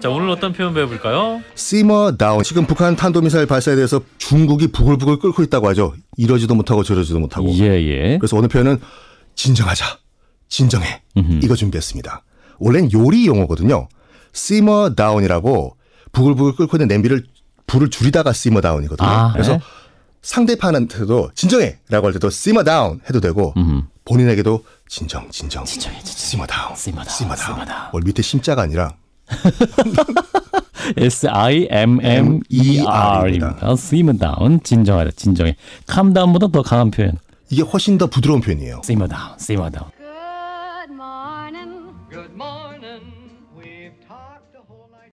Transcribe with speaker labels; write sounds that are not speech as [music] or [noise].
Speaker 1: 자 오늘 어떤 표현 배워볼까요?
Speaker 2: 시머 다운 지금 북한 탄도미사일 발사에 대해서 중국이 부글부글 끓고 있다고 하죠 이러지도 못하고 저러지도 못하고 예예 예. 그래서 오늘 표현은 진정하자 진정해 음흠. 이거 준비했습니다 원래는 요리 용어거든요 시머 다운이라고 부글부글 끓고 있는 냄비를 불을 줄이다가 시머 다운이거든요 아, 그래서 네. 상대편한테도 진정해라고 할 때도 시머 다운 해도 되고 음흠. 본인에게도 진정, 진정. 진정해, 진정. 심어다심어다 심어다운. 원래
Speaker 1: 밑에 심자가 아니라 [laughs] S-I-M-M-E-R입니다. s i m m e 진정하다, 진정해. c a l 보다더 강한 표현. 이게 훨씬 더 부드러운 표현이에요. simmerdown,